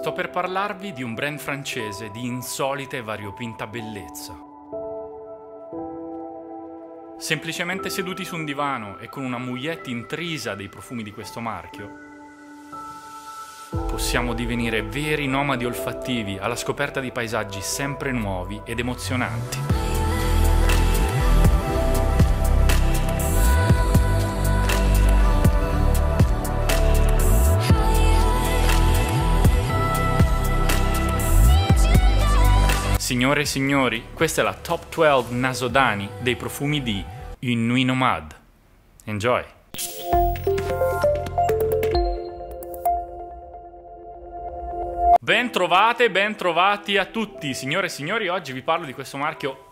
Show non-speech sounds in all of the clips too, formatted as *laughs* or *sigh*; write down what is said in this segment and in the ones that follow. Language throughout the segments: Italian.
Sto per parlarvi di un brand francese di insolita e variopinta bellezza. Semplicemente seduti su un divano e con una muglietta intrisa dei profumi di questo marchio, possiamo divenire veri nomadi olfattivi alla scoperta di paesaggi sempre nuovi ed emozionanti. Signore e signori, questa è la top 12 nasodani dei profumi di Inui Nomad. Enjoy! Bentrovate, bentrovati a tutti. Signore e signori, oggi vi parlo di questo marchio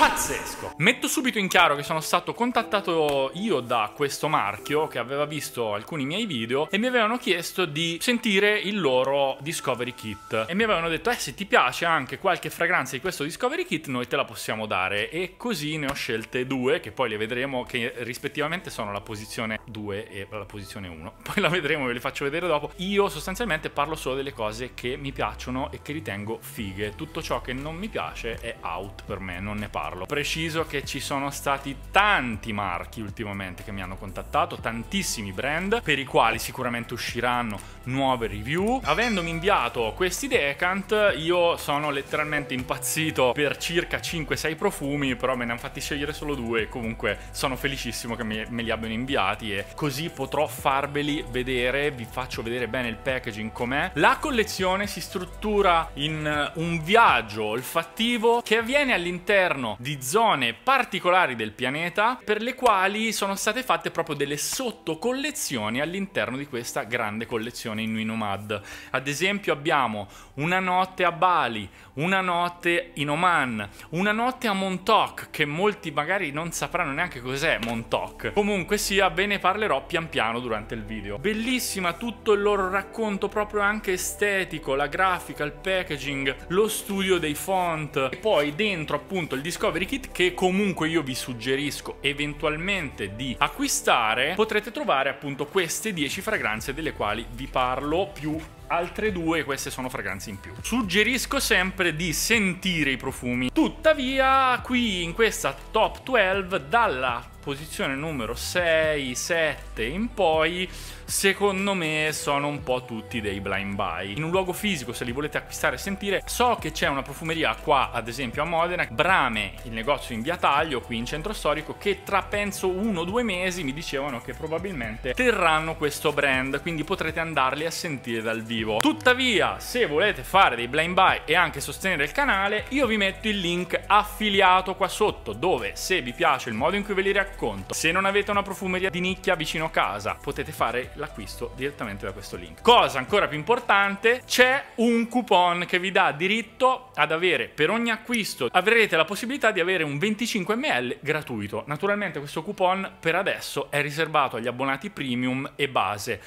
pazzesco. Metto subito in chiaro che sono stato contattato io da questo marchio che aveva visto alcuni miei video e mi avevano chiesto di sentire il loro Discovery Kit e mi avevano detto eh se ti piace anche qualche fragranza di questo Discovery Kit noi te la possiamo dare e così ne ho scelte due che poi le vedremo che rispettivamente sono la posizione 2 e la posizione 1 *laughs* poi la vedremo ve le faccio vedere dopo io sostanzialmente parlo solo delle cose che mi piacciono e che ritengo fighe tutto ciò che non mi piace è out per me non ne parlo farlo. Preciso che ci sono stati tanti marchi ultimamente che mi hanno contattato, tantissimi brand per i quali sicuramente usciranno nuove review. Avendomi inviato questi decant, io sono letteralmente impazzito per circa 5-6 profumi, però me ne hanno fatti scegliere solo due comunque sono felicissimo che me, me li abbiano inviati e così potrò farveli vedere, vi faccio vedere bene il packaging com'è. La collezione si struttura in eh, un viaggio olfattivo che avviene all'interno di zone particolari del pianeta per le quali sono state fatte proprio delle sottocollezioni all'interno di questa grande collezione in Winomad. Ad esempio abbiamo Una notte a Bali, una notte in Oman, una notte a Montauk, che molti magari non sapranno neanche cos'è Montauk. Comunque sia, ve ne parlerò pian piano durante il video. Bellissima tutto il loro racconto, proprio anche estetico, la grafica, il packaging, lo studio dei font, e poi dentro appunto il Discovery Kit che comunque io vi suggerisco eventualmente di acquistare, potrete trovare appunto queste 10 fragranze delle quali vi parlo più altre due queste sono fragranze in più. Suggerisco sempre di sentire i profumi. Tuttavia, qui in questa top 12, dalla posizione numero 6, 7 in poi secondo me sono un po' tutti dei blind buy. In un luogo fisico, se li volete acquistare e sentire, so che c'è una profumeria qua, ad esempio a Modena, Brame, il negozio in via Taglio, qui in centro storico, che tra penso uno o due mesi mi dicevano che probabilmente terranno questo brand, quindi potrete andarli a sentire dal vivo. Tuttavia, se volete fare dei blind buy e anche sostenere il canale, io vi metto il link affiliato qua sotto, dove se vi piace il modo in cui ve li racconto, se non avete una profumeria di nicchia vicino a casa, potete fare l'acquisto direttamente da questo link. Cosa ancora più importante, c'è un coupon che vi dà diritto ad avere per ogni acquisto, avrete la possibilità di avere un 25 ml gratuito. Naturalmente questo coupon per adesso è riservato agli abbonati premium e base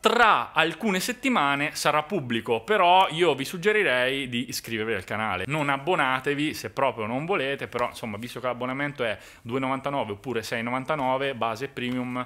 tra alcune settimane sarà pubblico, però io vi suggerirei di iscrivervi al canale. Non abbonatevi se proprio non volete, però insomma, visto che l'abbonamento è 2,99 oppure 6,99 base premium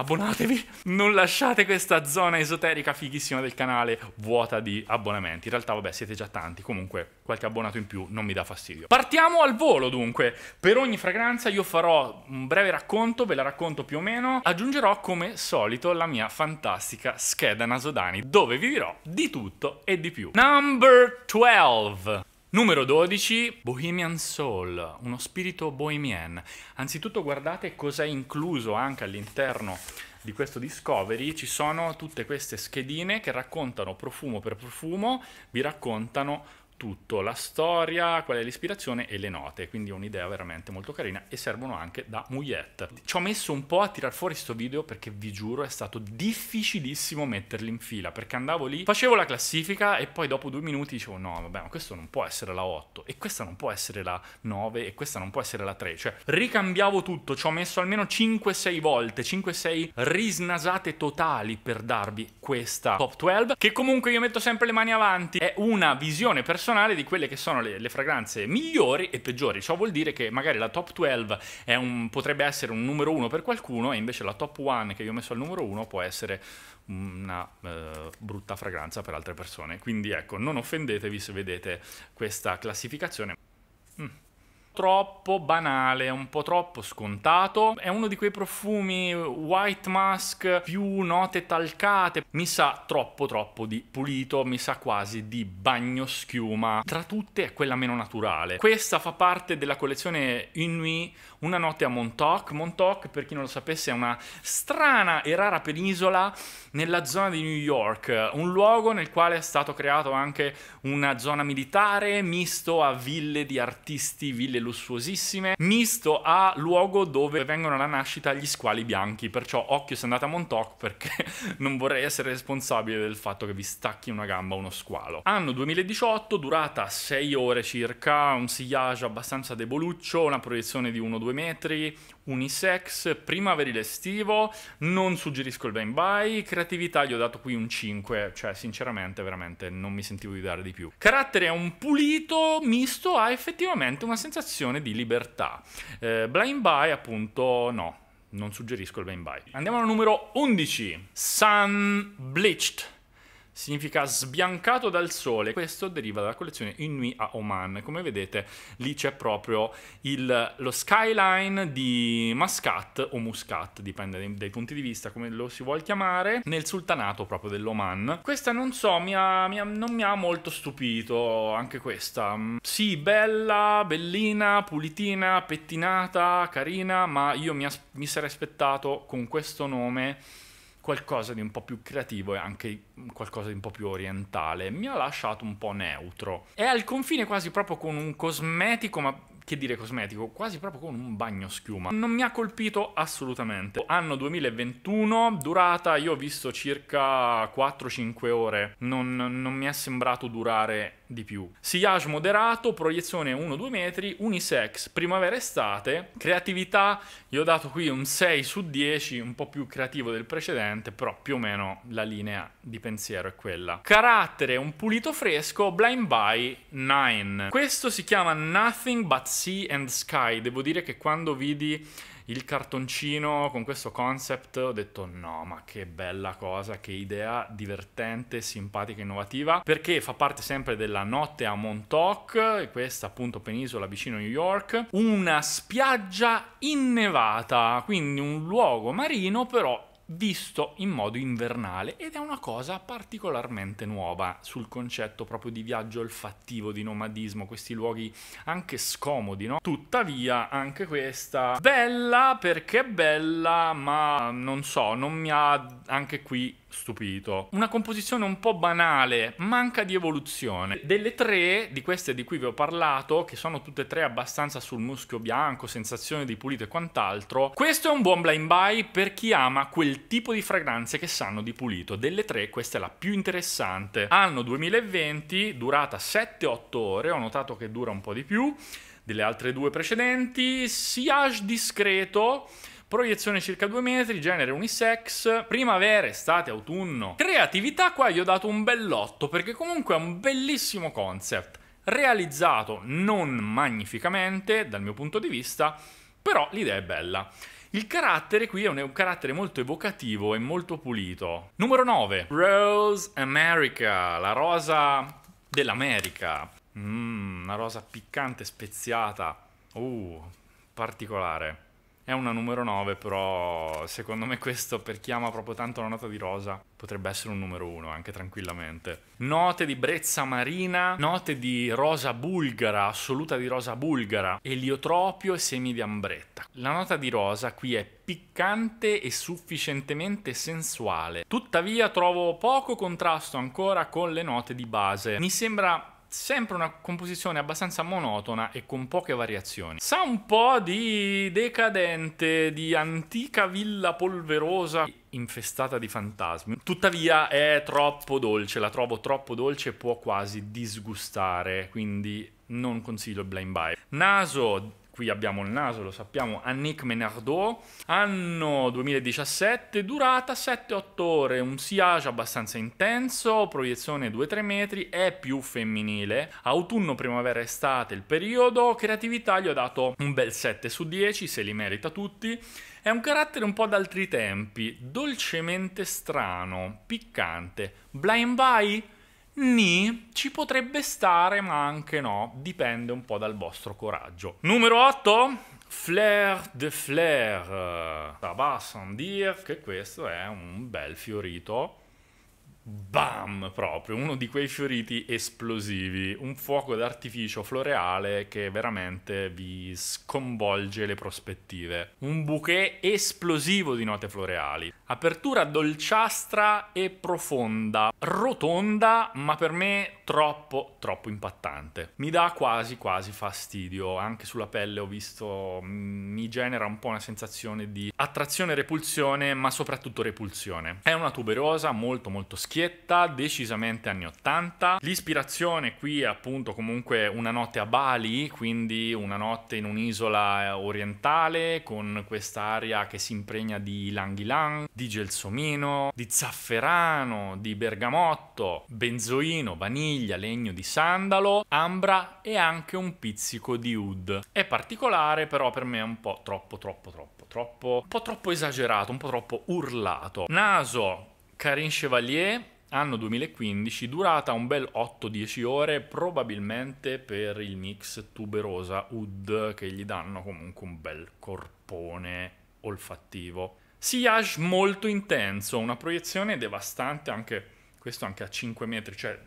abbonatevi, non lasciate questa zona esoterica fighissima del canale vuota di abbonamenti. In realtà, vabbè, siete già tanti, comunque qualche abbonato in più non mi dà fastidio. Partiamo al volo dunque. Per ogni fragranza io farò un breve racconto, ve la racconto più o meno, aggiungerò come solito la mia fantastica scheda Nasodani, dove vi dirò di tutto e di più. Number 12 Numero 12, Bohemian Soul, uno spirito bohemian. Anzitutto guardate cosa è incluso anche all'interno di questo Discovery, ci sono tutte queste schedine che raccontano profumo per profumo, vi raccontano tutto, la storia, qual è l'ispirazione e le note, quindi è un'idea veramente molto carina e servono anche da mugliette. Ci ho messo un po' a tirar fuori questo video perché vi giuro è stato difficilissimo metterli in fila, perché andavo lì, facevo la classifica e poi dopo due minuti dicevo no, vabbè, ma questo non può essere la 8 e questa non può essere la 9 e questa non può essere la 3, cioè ricambiavo tutto, ci ho messo almeno 5-6 volte, 5-6 risnasate totali per darvi questa top 12, che comunque io metto sempre le mani avanti, è una visione personale personale di quelle che sono le, le fragranze migliori e peggiori. Ciò vuol dire che magari la top 12 un, potrebbe essere un numero 1 per qualcuno e invece la top 1 che io ho messo al numero 1 può essere una eh, brutta fragranza per altre persone. Quindi ecco, non offendetevi se vedete questa classificazione. Mm troppo banale, un po' troppo scontato. È uno di quei profumi white mask più note talcate. Mi sa troppo troppo di pulito, mi sa quasi di bagno schiuma. Tra tutte è quella meno naturale. Questa fa parte della collezione Inui, una notte a Montauk. Montauk, per chi non lo sapesse, è una strana e rara penisola nella zona di New York, un luogo nel quale è stato creato anche una zona militare misto a ville di artisti, ville illustrate lussuosissime, misto a luogo dove vengono alla nascita gli squali bianchi, perciò occhio se andate a Montauk perché *laughs* non vorrei essere responsabile del fatto che vi stacchi una gamba uno squalo. Anno 2018, durata 6 ore circa, un sillage abbastanza deboluccio, una proiezione di 1-2 metri, unisex, primaverile estivo, non suggerisco il ben buy, creatività gli ho dato qui un 5, cioè sinceramente veramente non mi sentivo di dare di più. Carattere è un pulito misto, ha effettivamente una sensazione sensazione di libertà. Eh, blind buy appunto no, non suggerisco il blind buy. Andiamo al numero 11, Sun Bleached significa sbiancato dal sole. Questo deriva dalla collezione Inui a Oman. Come vedete, lì c'è proprio il, lo skyline di Muscat o Muscat, dipende dai, dai, punti di vista, come lo si vuol chiamare, nel sultanato proprio dell'Oman. Questa non so, mi ha, mi ha, non mi ha molto stupito anche questa. Sì, bella, bellina, pulitina, pettinata, carina, ma io mi, mi sarei aspettato con questo nome qualcosa di un po' più creativo e anche qualcosa di un po' più orientale. Mi ha lasciato un po' neutro. È al confine quasi proprio con un cosmetico, ma che dire cosmetico, quasi proprio con un bagno schiuma. Non mi ha colpito assolutamente. Anno 2021, durata, io ho visto circa 4-5 ore, non, non mi è sembrato durare di più. Sillage moderato, proiezione 1-2 metri, unisex, primavera-estate, creatività, gli ho dato qui un 6 su 10, un po' più creativo del precedente, però più o meno la linea di pensiero è quella. Carattere, un pulito fresco, blind buy 9. Questo si chiama Nothing But Sea and Sky. Devo dire che quando vidi il cartoncino con questo concept ho detto no ma che bella cosa che idea divertente simpatica innovativa perché fa parte sempre della notte a Montauk questa appunto penisola vicino a New York una spiaggia innevata quindi un luogo marino però visto in modo invernale ed è una cosa particolarmente nuova sul concetto proprio di viaggio olfattivo, di nomadismo, questi luoghi anche scomodi, no? Tuttavia anche questa bella perché bella, ma non so, non mi ha anche qui stupito. Una composizione un po' banale, manca di evoluzione. Delle tre, di queste di cui vi ho parlato, che sono tutte e tre abbastanza sul muschio bianco, sensazione di pulito e quant'altro, questo è un buon blind buy per chi ama quel tipo di fragranze che sanno di pulito. Delle tre questa è la più interessante. Anno 2020, durata 7-8 ore, ho notato che dura un po' di più delle altre due precedenti, siage discreto, proiezione circa 2 metri, genere unisex, primavera, estate, autunno. Creatività qua gli ho dato un bell'otto perché comunque è un bellissimo concept, realizzato non magnificamente dal mio punto di vista, però l'idea è bella. Il carattere qui è un, è un, carattere molto evocativo e molto pulito. Numero 9. Rose America, la rosa dell'America. Mmm, una rosa piccante, speziata. Uh, particolare. È una numero 9, però secondo me questo, per chi ama proprio tanto la nota di rosa, potrebbe essere un numero 1 anche tranquillamente. Note di brezza marina, note di rosa bulgara, assoluta di rosa bulgara, eliotropio e semi di ambretta. La nota di rosa qui è piccante e sufficientemente sensuale. Tuttavia trovo poco contrasto ancora con le note di base. Mi sembra sempre una composizione abbastanza monotona e con poche variazioni. Sa un po' di decadente, di antica villa polverosa infestata di fantasmi. Tuttavia è troppo dolce, la trovo troppo dolce e può quasi disgustare, quindi non consiglio il blind buy. Naso qui abbiamo il naso, lo sappiamo, Annick Menardot, anno 2017, durata 7-8 ore, un siage abbastanza intenso, proiezione 2-3 metri, è più femminile, autunno, primavera, estate, il periodo, creatività gli ho dato un bel 7 su 10, se li merita tutti, è un carattere un po' d'altri tempi, dolcemente strano, piccante. Blind by? Ni ci potrebbe stare, ma anche no, dipende un po' dal vostro coraggio. Numero 8, Flair de Flair. Da dire che questo è un bel fiorito bam proprio, uno di quei fioriti esplosivi, un fuoco d'artificio floreale che veramente vi sconvolge le prospettive. Un bouquet esplosivo di note floreali, apertura dolciastra e profonda, rotonda ma per me troppo troppo impattante. Mi dà quasi quasi fastidio, anche sulla pelle ho visto mm, mi genera un po' una sensazione di attrazione repulsione, ma soprattutto repulsione. È una tuberosa molto molto schiacciata vecchietta, decisamente anni 80. L'ispirazione qui è appunto comunque una notte a Bali, quindi una notte in un'isola eh, orientale con quest'area che si impregna di langhilang, di gelsomino, di zafferano, di bergamotto, benzoino, vaniglia, legno di sandalo, ambra e anche un pizzico di oud. È particolare però per me è un po' troppo troppo troppo troppo un po' troppo esagerato, un po' troppo urlato. Naso Karin Chevalier, anno 2015, durata un bel 8-10 ore, probabilmente per il mix tuberosa Ud che gli danno comunque un bel corpone olfattivo. Sillage molto intenso, una proiezione devastante anche questo anche a 5 metri, cioè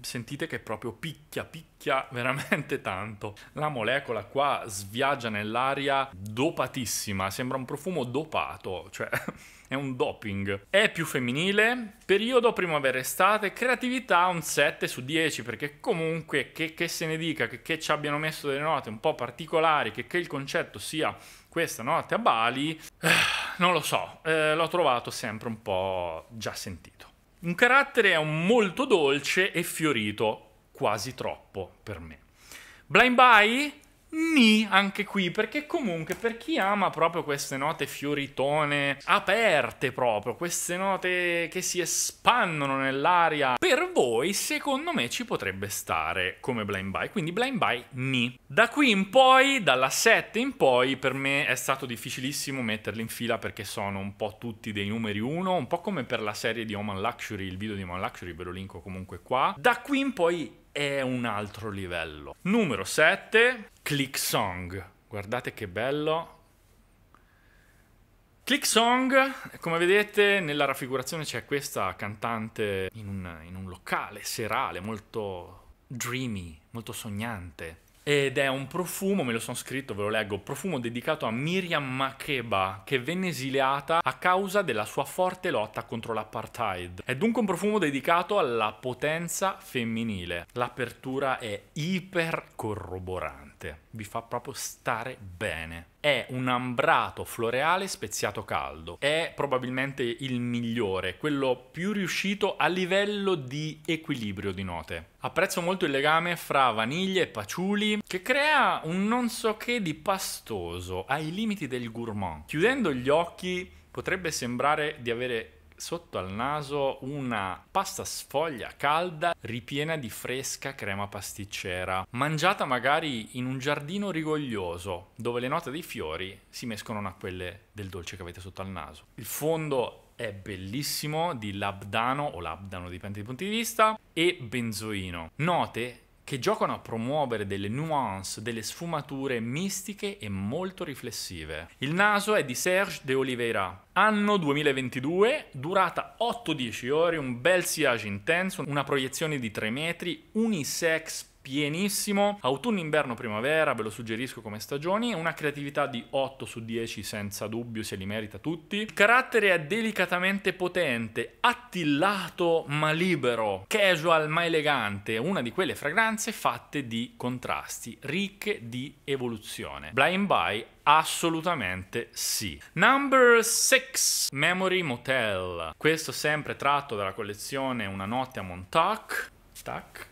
sentite che proprio picchia, picchia *laughs* veramente tanto. La molecola qua sviaggia nell'aria dopatissima, sembra un profumo dopato, cioè *laughs* è un doping. È più femminile, periodo primavera-estate, creatività un 7 su 10, perché comunque che, che se ne dica, che, che, ci abbiano messo delle note un po' particolari, che, che il concetto sia questa notte a Bali, eh, non lo so, eh, l'ho trovato sempre un po' già sentito. Un carattere molto dolce e fiorito, quasi troppo per me. Blind Buy Ni anche qui, perché comunque per chi ama proprio queste note fioritone aperte proprio, queste note che si espandono nell'aria, per voi secondo me ci potrebbe stare come Blind By, quindi Blind By Ni. Da qui in poi, dalla 7 in poi, per me è stato difficilissimo metterli in fila perché sono un po' tutti dei numeri 1, un po' come per la serie di Oman Luxury, il video di Oman Luxury ve lo linko comunque qua. Da qui in poi è un altro livello. Numero 7, Click Song. Guardate che bello. Click Song, come vedete nella raffigurazione c'è questa cantante in un, in un locale serale molto dreamy, molto sognante ed è un profumo, me lo sono scritto, ve lo leggo, profumo dedicato a Miriam Makeba, che venne esiliata a causa della sua forte lotta contro l'apartheid. È dunque un profumo dedicato alla potenza femminile. L'apertura è iper corroborante elegante, vi fa proprio stare bene. È un ambrato floreale speziato caldo, è probabilmente il migliore, quello più riuscito a livello di equilibrio di note. Apprezzo molto il legame fra vaniglia e paciuli che crea un non so che di pastoso ai limiti del gourmand. Chiudendo gli occhi potrebbe sembrare di avere sotto al naso una pasta sfoglia calda ripiena di fresca crema pasticcera, mangiata magari in un giardino rigoglioso dove le note dei fiori si mescolano a quelle del dolce che avete sotto al naso. Il fondo è bellissimo di labdano o labdano dipende dai punti di vista e benzoino. Note che giocano a promuovere delle nuance, delle sfumature mistiche e molto riflessive. Il naso è di Serge de Oliveira. Anno 2022, durata 8-10 ore, un bel siage intenso, una proiezione di 3 metri, unisex pienissimo, autunno, inverno, primavera, ve lo suggerisco come stagioni, una creatività di 8 su 10 senza dubbio, se li merita tutti. Il carattere è delicatamente potente, attillato ma libero, casual ma elegante, una di quelle fragranze fatte di contrasti, ricche di evoluzione. Blind By Assolutamente sì. Number 6 Memory Motel. Questo sempre tratto dalla collezione Una notte a Montauk. Tac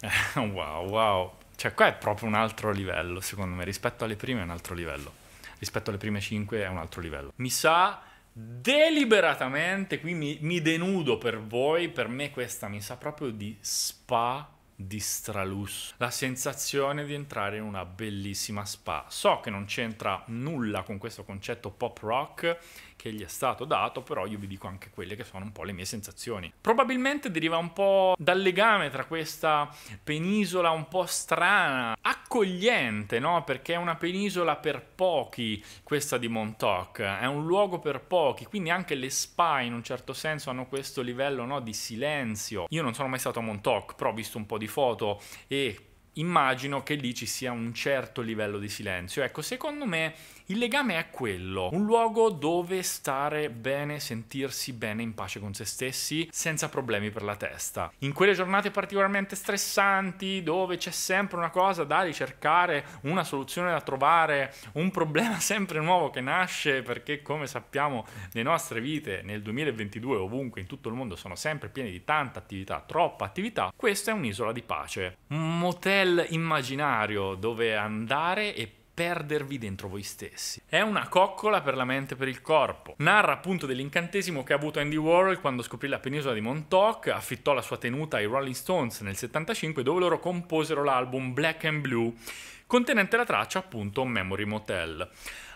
*laughs* wow, wow. Cioè, qua è proprio un altro livello, secondo me. Rispetto alle prime è un altro livello. Rispetto alle prime 5 è un altro livello. Mi sa deliberatamente, qui mi, mi denudo per voi, per me questa mi sa proprio di spa di stralus. La sensazione di entrare in una bellissima spa. So che non c'entra nulla con questo concetto pop rock che gli è stato dato, però io vi dico anche quelle che sono un po' le mie sensazioni. Probabilmente deriva un po' dal legame tra questa penisola un po' strana, accogliente, no? Perché è una penisola per pochi, questa di Montauk, è un luogo per pochi, quindi anche le spa in un certo senso hanno questo livello no, di silenzio. Io non sono mai stato a Montauk, però ho visto un po' di foto e immagino che lì ci sia un certo livello di silenzio. Ecco, secondo me il legame è quello, un luogo dove stare bene, sentirsi bene in pace con se stessi, senza problemi per la testa. In quelle giornate particolarmente stressanti, dove c'è sempre una cosa da ricercare, una soluzione da trovare, un problema *laughs* sempre nuovo che nasce, perché come sappiamo le nostre vite nel 2022 ovunque in tutto il mondo sono sempre piene di tanta attività, troppa attività, questa è un'isola di pace. Un motel immaginario dove andare e perdervi dentro voi stessi. È una coccola per la mente e per il corpo. Narra appunto dell'incantesimo che ha avuto Andy Warhol quando scoprì la penisola di Montauk, affittò la sua tenuta ai Rolling Stones nel 75 dove loro composero l'album Black and Blue contenente la traccia appunto Memory Motel.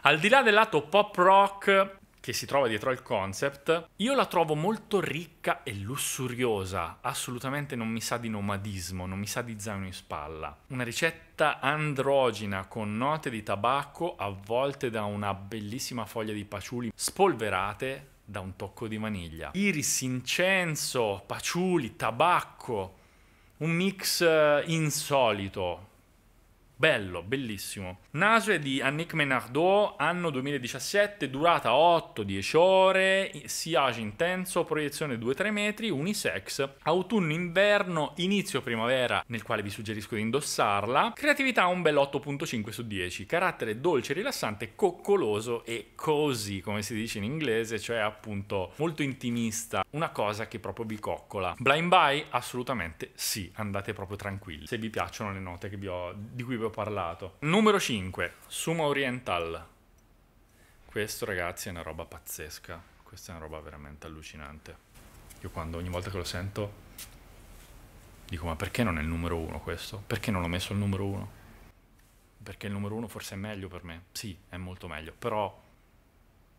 Al di là del lato pop rock che si trova dietro al concept, io la trovo molto ricca e lussuriosa, assolutamente non mi sa di nomadismo, non mi sa di zaino in spalla. Una ricetta androgina con note di tabacco avvolte da una bellissima foglia di paciuli spolverate da un tocco di vaniglia. Iris, incenso, paciuli, tabacco, un mix eh, insolito, bello, bellissimo. Nasre di Annick Menardot, anno 2017, durata 8-10 ore, siage intenso, proiezione 2-3 metri, unisex, autunno-inverno, inizio primavera, nel quale vi suggerisco di indossarla, creatività un bel 8.5 su 10, carattere dolce, rilassante, coccoloso e così, come si dice in inglese, cioè appunto molto intimista, una cosa che proprio vi coccola. Blind buy? Assolutamente sì, andate proprio tranquilli, se vi piacciono le note vi ho, di cui vi ho parlato. Numero 5, Sumo Oriental. Questo ragazzi è una roba pazzesca, questa è una roba veramente allucinante. Io quando ogni volta che lo sento dico ma perché non è il numero 1 questo? Perché non l'ho messo il numero 1? Perché il numero 1 forse è meglio per me. Sì, è molto meglio, però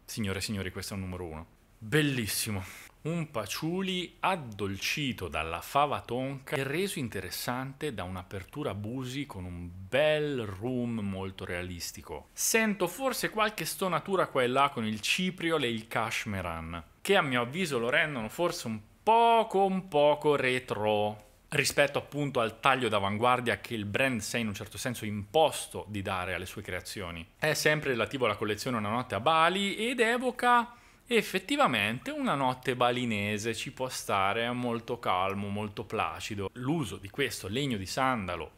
signore e signori questo è un numero 1. Bellissimo un paciuli addolcito dalla fava tonca e reso interessante da un'apertura busi con un bel room molto realistico. Sento forse qualche stonatura qua e là con il cipriole e il cashmeran, che a mio avviso lo rendono forse un poco un poco retro rispetto appunto al taglio d'avanguardia che il brand si è in un certo senso imposto di dare alle sue creazioni. È sempre relativo alla collezione Una notte a Bali ed evoca effettivamente una notte balinese ci può stare molto calmo, molto placido. L'uso di questo legno di sandalo,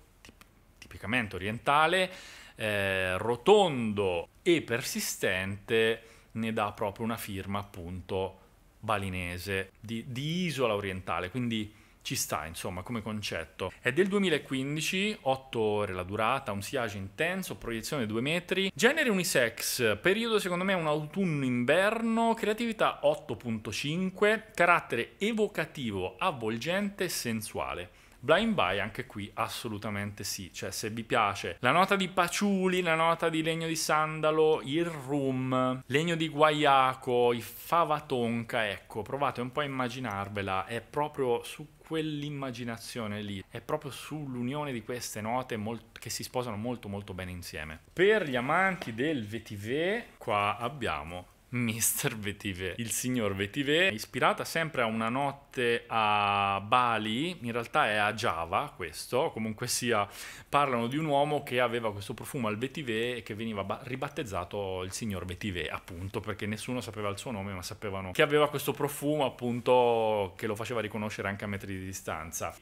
tipicamente orientale, eh, rotondo e persistente, ne dà proprio una firma appunto balinese, di, di isola orientale, quindi ci sta insomma come concetto. È del 2015, 8 ore la durata, un siage intenso, proiezione 2 metri, genere unisex, periodo secondo me un autunno-inverno, creatività 8.5, carattere evocativo, avvolgente, e sensuale. Blind Buy anche qui assolutamente sì, cioè se vi piace la nota di paciuli, la nota di legno di sandalo, il rum, legno di guaiaco, i fava tonka, ecco, provate un po' a immaginarvela, è proprio su quell'immaginazione lì, è proprio sull'unione di queste note che si sposano molto molto bene insieme. Per gli amanti del VTV, qua abbiamo Mr. Vetive. il signor Vetive, ispirata sempre a una notte a Bali, in realtà è a Java questo, comunque sia parlano di un uomo che aveva questo profumo al Vetive e che veniva ribattezzato il signor Vetive, appunto, perché nessuno sapeva il suo nome, ma sapevano che aveva questo profumo, appunto, che lo faceva riconoscere anche a metri di distanza.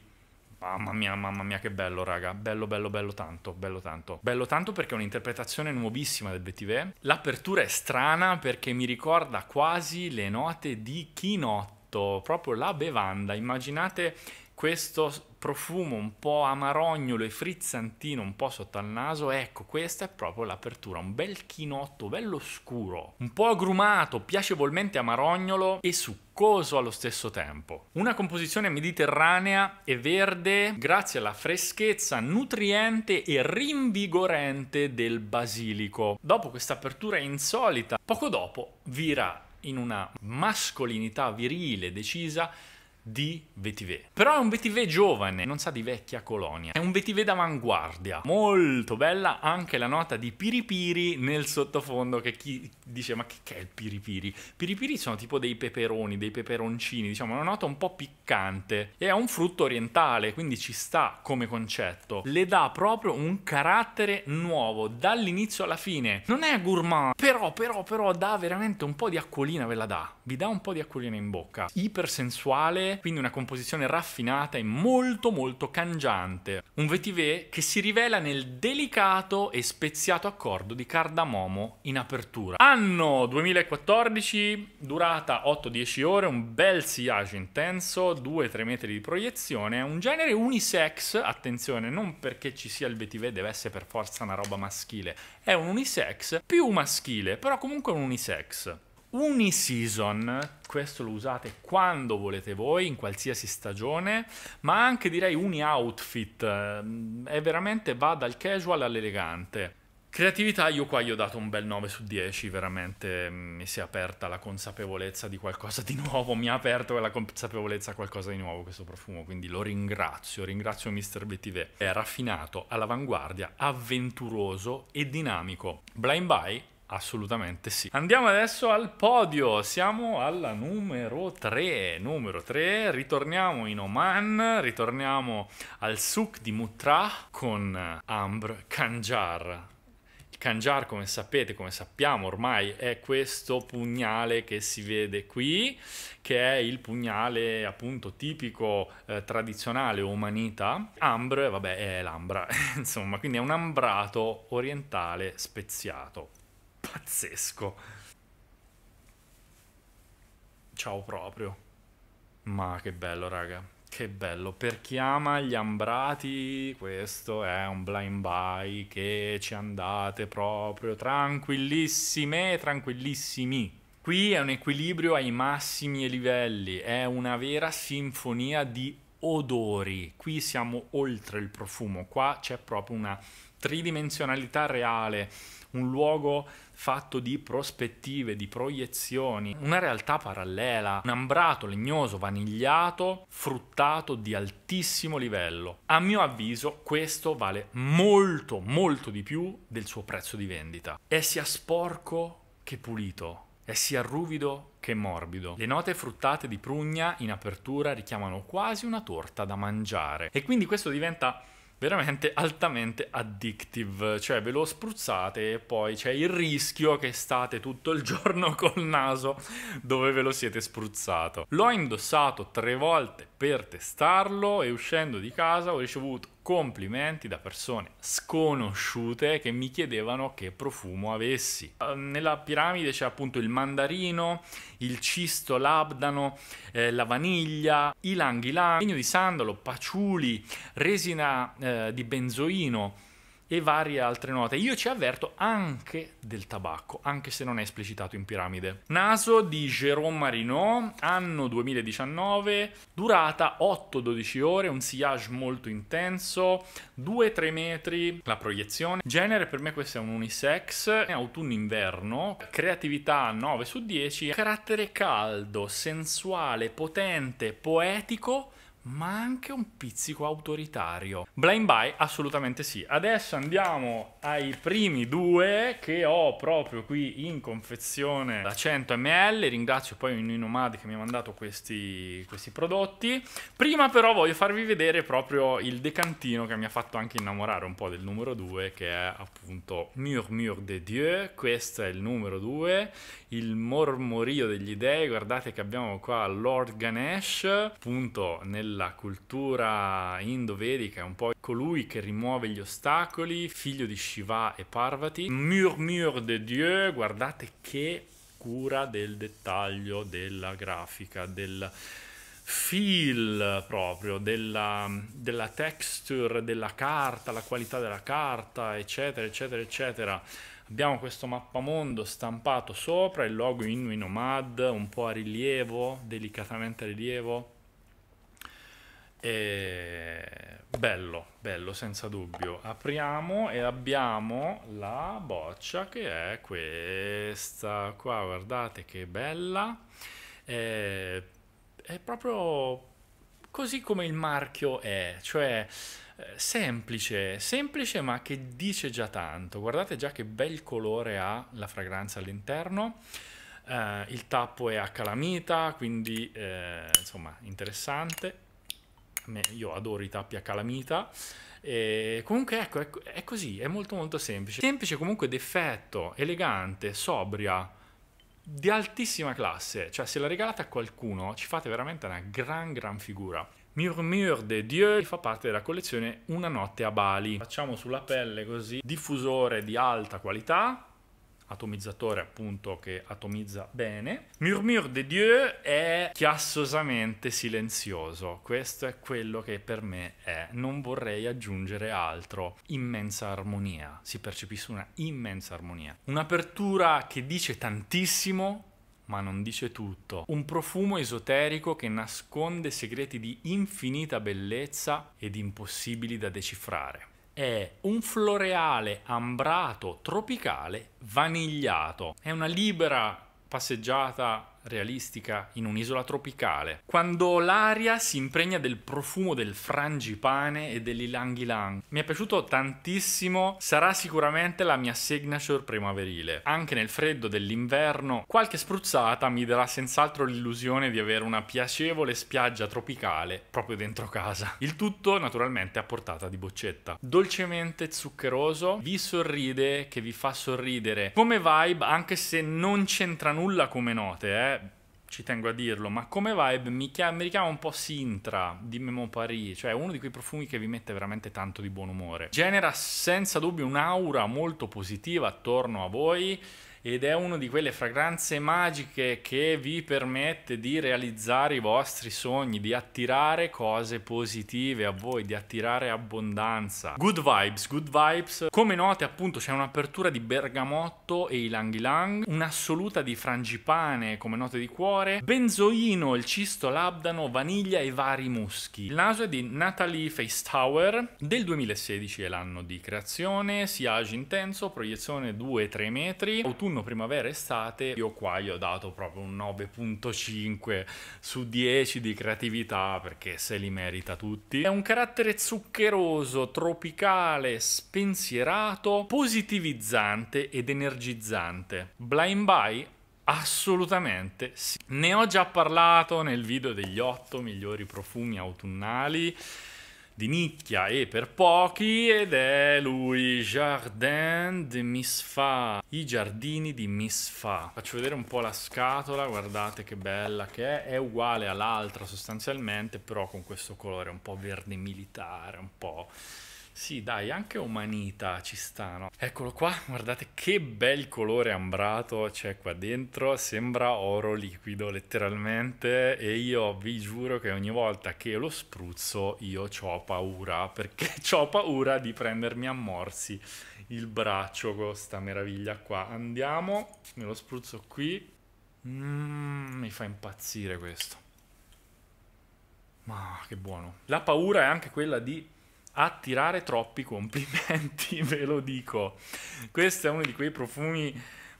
Mamma mia, mamma mia, che bello, raga. Bello, bello, bello tanto, bello tanto. Bello tanto perché è un'interpretazione nuovissima del BTV. L'apertura è strana perché mi ricorda quasi le note di Chinotto, proprio la bevanda. Immaginate questo profumo un po' amarognolo e frizzantino un po' sotto al naso, ecco questa è proprio l'apertura, un bel chinotto bello scuro, un po' agrumato, piacevolmente amarognolo e succo succoso allo stesso tempo. Una composizione mediterranea e verde grazie alla freschezza nutriente e rinvigorente del basilico. Dopo questa apertura insolita, poco dopo vira in una mascolinità virile decisa di Vetiver. Però è un Vetiver giovane, non sa di vecchia colonia. È un Vetiver d'avanguardia. Molto bella anche la nota di piripiri nel sottofondo che chi dice ma che, che è il piripiri? Piripiri sono tipo dei peperoni, dei peperoncini, diciamo una nota un po' piccante. E è un frutto orientale, quindi ci sta come concetto. Le dà proprio un carattere nuovo dall'inizio alla fine. Non è gourmand, però però però dà veramente un po' di acquolina ve la dà. Vi dà un po' di acquolina in bocca. Ipersensuale quindi una composizione raffinata e molto molto cangiante. Un vetiver che si rivela nel delicato e speziato accordo di cardamomo in apertura. Anno 2014, durata 8-10 ore, un bel sillage intenso, 2-3 metri di proiezione, un genere unisex, attenzione, non perché ci sia il vetiver deve essere per forza una roba maschile, è un unisex più maschile, però comunque un unisex. Uniseason, questo lo usate quando volete voi, in qualsiasi stagione, ma anche direi uni outfit, mm, è veramente va dal casual all'elegante. Creatività, io qua gli ho dato un bel 9 su 10, veramente mm, mi si è aperta la consapevolezza di qualcosa di nuovo, mi ha aperto la consapevolezza a qualcosa di nuovo questo profumo, quindi lo ringrazio, ringrazio Mr. BTV. È raffinato, all'avanguardia, avventuroso e dinamico. Blind Buy Assolutamente sì. Andiamo adesso al podio, siamo alla numero 3. Numero 3, ritorniamo in Oman, ritorniamo al souk di Mutra con Ambr Kanjar. Il Kanjar, come sapete, come sappiamo ormai, è questo pugnale che si vede qui, che è il pugnale appunto tipico eh, tradizionale omanita. Ambr, vabbè, è l'ambra, *laughs* insomma, quindi è un ambrato orientale speziato pazzesco. Ciao proprio. Ma che bello, raga. Che bello. Per chi ama gli ambrati, questo è un blind buy che ci andate proprio tranquillissime, tranquillissimi. Qui è un equilibrio ai massimi livelli, è una vera sinfonia di odori. Qui siamo oltre il profumo, qua c'è proprio una tridimensionalità reale, un luogo fatto di prospettive, di proiezioni, una realtà parallela, un ambrato legnoso, vanigliato, fruttato di altissimo livello. A mio avviso questo vale molto, molto di più del suo prezzo di vendita. È sia sporco che pulito, è sia ruvido che morbido. Le note fruttate di prugna in apertura richiamano quasi una torta da mangiare e quindi questo diventa veramente altamente addictive, cioè ve lo spruzzate e poi c'è il rischio che state tutto il *laughs* giorno col naso dove ve lo siete spruzzato. L'ho indossato tre volte per testarlo e uscendo di casa ho ricevuto complimenti da persone sconosciute che mi chiedevano che profumo avessi. Eh, nella piramide c'è appunto il mandarino, il cisto, l'abdano, eh, la vaniglia, ilang ilang, legno di sandalo, paciuli, resina eh, di benzoino, e varie altre note. Io ci avverto anche del tabacco, anche se non è esplicitato in piramide. Naso di Jérôme Marinot, anno 2019, durata 8-12 ore, un sillage molto intenso, 2-3 metri la proiezione. Genere per me questo è un unisex, autunno-inverno, creatività 9 su 10, carattere caldo, sensuale, potente, poetico, ma anche un pizzico autoritario. Blind Buy assolutamente sì. Adesso andiamo ai primi due che ho proprio qui in confezione da 100 ml. Ringrazio poi Ninomad che mi ha mandato questi, questi prodotti. Prima però voglio farvi vedere proprio il decantino che mi ha fatto anche innamorare un po' del numero 2 che è appunto Murmur de Dieu. Questo è il numero 2, il mormorio degli dei. Guardate che abbiamo qua Lord Ganesh, appunto nel della cultura indo-vedica, è un po' colui che rimuove gli ostacoli, figlio di Shiva e Parvati. Murmur de Dieu, guardate che cura del dettaglio, della grafica, del feel proprio della, della, texture della carta, la qualità della carta, eccetera, eccetera, eccetera. Abbiamo questo mappamondo stampato sopra, il logo Inuinomad, un po' a rilievo, delicatamente a rilievo, e... Bello, bello, senza dubbio. Apriamo e abbiamo la boccia che è questa qua, guardate che bella. È, è proprio così come il marchio è, cioè eh, semplice, semplice ma che dice già tanto. Guardate già che bel colore ha la fragranza all'interno. Eh, il tappo è a calamita, quindi eh, insomma interessante io adoro i tappi a calamita. E comunque ecco, è, è così, è molto molto semplice. Semplice comunque d'effetto, elegante, sobria, di altissima classe. Cioè se la regalate a qualcuno ci fate veramente una gran gran figura. Murmure de Dieu fa parte della collezione Una notte a Bali. Facciamo sulla pelle così diffusore di alta qualità atomizzatore appunto che atomizza bene. Murmure de Dieu è chiassosamente silenzioso, questo è quello che per me è, non vorrei aggiungere altro. Immensa armonia, si percepisce una immensa armonia. Un'apertura che dice tantissimo, ma non dice tutto. Un profumo esoterico che nasconde segreti di infinita bellezza ed impossibili da decifrare è un floreale ambrato tropicale vanigliato. È una libera passeggiata realistica in un'isola tropicale, quando l'aria si impregna del profumo del frangipane e dell'ilang ilang. Mi è piaciuto tantissimo, sarà sicuramente la mia signature primaverile. Anche nel freddo dell'inverno, qualche spruzzata mi darà senz'altro l'illusione di avere una piacevole spiaggia tropicale proprio dentro casa. Il tutto naturalmente a portata di boccetta. Dolcemente zuccheroso, vi sorride che vi fa sorridere come vibe anche se non c'entra nulla come note, eh ci tengo a dirlo, ma come vibe mi, chiama, mi richiama un po' Sintra di Memo Paris, cioè uno di quei profumi che vi mette veramente tanto di buon umore. Genera senza dubbio un'aura molto positiva attorno a voi ed è una di quelle fragranze magiche che vi permette di realizzare i vostri sogni, di attirare cose positive a voi, di attirare abbondanza. Good vibes, good vibes. Come note appunto c'è un'apertura di bergamotto e ylang ylang, un'assoluta di frangipane come note di cuore, benzoino, il cisto, labdano, vaniglia e vari muschi. Il naso è di Natalie Face Tower del 2016 è l'anno di creazione, siage intenso, proiezione 2-3 metri, autunno autunno, primavera, estate, io qua gli ho dato proprio un 9.5 su 10 di creatività perché se li merita tutti. È un carattere zuccheroso, tropicale, spensierato, positivizzante ed energizzante. Blind by? Assolutamente sì. Ne ho già parlato nel video degli 8 migliori profumi autunnali di nicchia e per pochi ed è lui Jardin de Misfa, i giardini di Misfa. Faccio vedere un po' la scatola, guardate che bella che è, è uguale all'altra sostanzialmente, però con questo colore un po' verde militare, un po' Sì, dai, anche Umanita ci sta, no? Eccolo qua, guardate che bel colore ambrato c'è qua dentro, sembra oro liquido letteralmente e io vi giuro che ogni volta che lo spruzzo io ho paura, perché *laughs* ho paura di prendermi a morsi il braccio con questa meraviglia qua. Andiamo, me lo spruzzo qui. Mm, mi fa impazzire questo. Ma che buono. La paura è anche quella di attirare troppi complimenti, *laughs* ve lo dico. Questo è uno di quei profumi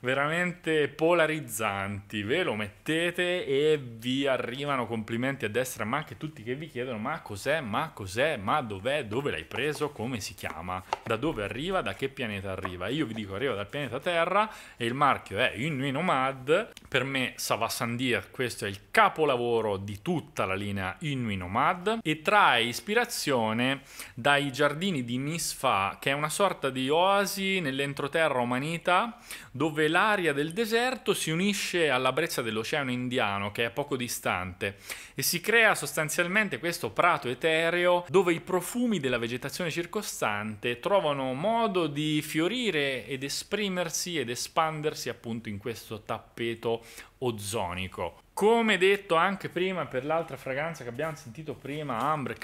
veramente polarizzanti. Ve lo mettete e vi arrivano complimenti a destra, ma anche tutti che vi chiedono: ma cos'è, ma cos'è, ma dov'è, dove l'hai preso, come si chiama, da dove arriva, da che pianeta arriva. Io vi dico: arriva dal pianeta Terra e il marchio è Inui Nomad. Per me, Savasandir, questo è il capolavoro di tutta la linea Inui Nomad e trae ispirazione dai giardini di Nisfa, che è una sorta di oasi nell'entroterra umanita dove l'aria del deserto si unisce alla brezza dell'Oceano Indiano che è poco distante e si crea sostanzialmente questo prato etereo dove i profumi della vegetazione circostante trovano modo di fiorire ed esprimersi ed espandersi appunto in questo tappeto ozonico. Come detto anche prima per l'altra fragranza che abbiamo sentito prima, Ambre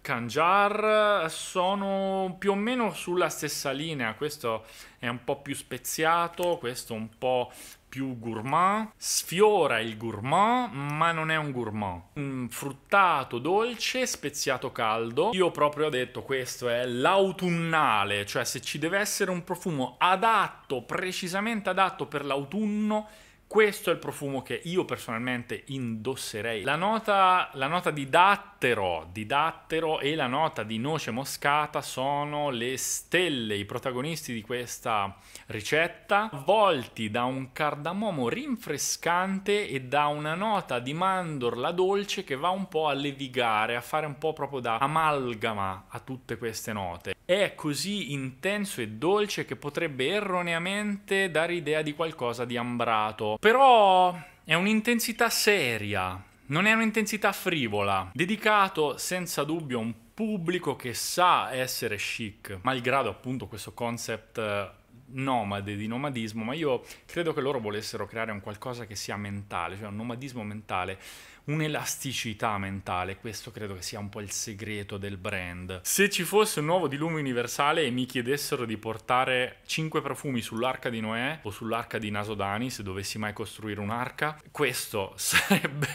Kanjar, sono più o meno sulla stessa linea. Questo è un po' più speziato, questo un po' più gourmand. Sfiora il gourmand, ma non è un gourmand. Fruttato, dolce, speziato caldo. Io proprio ho detto questo è l'autunnale, cioè se ci deve essere un profumo adatto, precisamente adatto per l'autunno, questo è il profumo che io personalmente indosserei. La nota, la nota di, dattero, di dattero e la nota di noce moscata sono le stelle, i protagonisti di questa ricetta, volti da un cardamomo rinfrescante e da una nota di mandorla dolce che va un po' a levigare, a fare un po' proprio da amalgama a tutte queste note. È così intenso e dolce che potrebbe erroneamente dare idea di qualcosa di ambrato però è un'intensità seria, non è un'intensità frivola, dedicato senza dubbio a un pubblico che sa essere chic, malgrado appunto questo concept eh, nomade di nomadismo, ma io credo che loro volessero creare un qualcosa che sia mentale, cioè un nomadismo mentale un'elasticità mentale, questo credo che sia un po' il segreto del brand. Se ci fosse un nuovo dilumo universale e mi chiedessero di portare 5 profumi sull'arca di Noè o sull'arca di Nasodani, se dovessi mai costruire un'arca, questo *laughs* sarebbe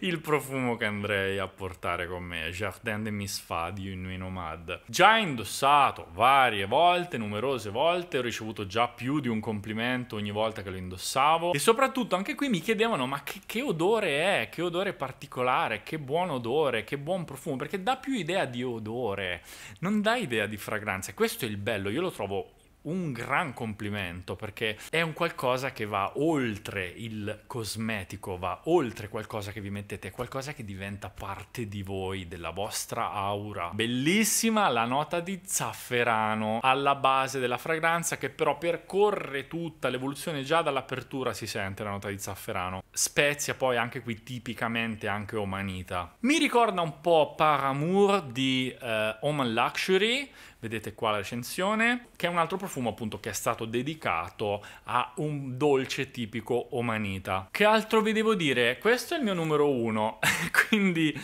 il profumo che andrei a portare con me, Jardin de Misfa di Unui Nomad. Già indossato varie volte, numerose volte, ho ricevuto già più di un complimento ogni volta che lo indossavo e soprattutto anche qui mi chiedevano ma che, che odore è, che odore particolare, che buon odore, che buon profumo, perché dà più idea di odore, non dà idea di fragranza. Questo è il bello, io lo trovo un gran complimento perché è un qualcosa che va oltre il cosmetico, va oltre qualcosa che vi mettete, è qualcosa che diventa parte di voi, della vostra aura. Bellissima la nota di zafferano alla base della fragranza che però percorre tutta l'evoluzione, già dall'apertura si sente la nota di zafferano. Spezia poi anche qui tipicamente anche omanita. Mi ricorda un po' Paramour di eh, Oman Luxury, vedete qua la recensione, che è un altro profumo appunto che è stato dedicato a un dolce tipico omanita. Che altro vi devo dire? Questo è il mio numero uno, *laughs* quindi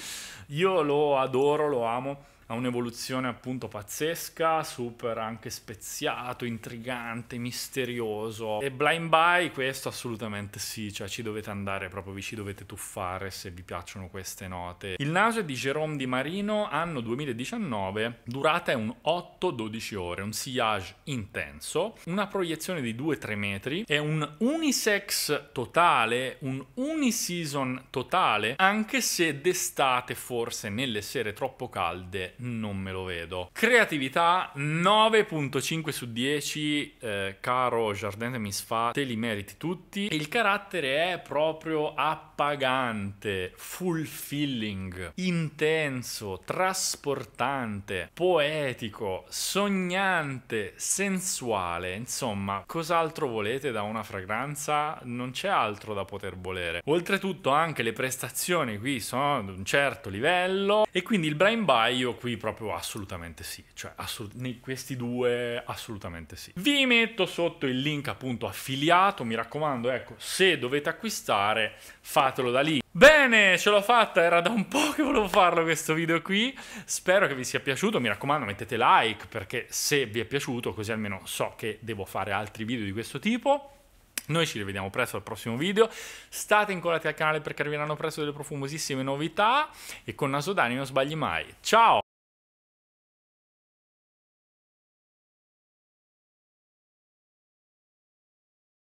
io lo adoro, lo amo ha un'evoluzione appunto pazzesca, super anche speziato, intrigante, misterioso. E Blind Buy questo assolutamente sì, cioè ci dovete andare proprio, vi ci dovete tuffare se vi piacciono queste note. Il naso è di Jerome Di Marino, anno 2019, durata è un 8-12 ore, un sillage intenso, una proiezione di 2-3 metri, è un unisex totale, un uniseason totale, anche se d'estate forse nelle sere troppo calde non me lo vedo. Creatività 9.5 su 10, eh, caro Jardin de Misfa, te li meriti tutti. Il carattere è proprio appagante, fulfilling, intenso, trasportante, poetico, sognante, sensuale. Insomma, cos'altro volete da una fragranza? Non c'è altro da poter volere. Oltretutto anche le prestazioni qui sono ad un certo livello e quindi il brain buy qui qui proprio assolutamente sì, cioè assolut questi due assolutamente sì. Vi metto sotto il link appunto affiliato, mi raccomando, ecco, se dovete acquistare fatelo da lì. Bene, ce l'ho fatta, era da un po' che volevo farlo questo video qui, spero che vi sia piaciuto, mi raccomando mettete like perché se vi è piaciuto così almeno so che devo fare altri video di questo tipo. Noi ci rivediamo presto al prossimo video. State incollati al canale perché arriveranno presto delle profumosissime novità. E con Nasodani non sbagli mai. Ciao!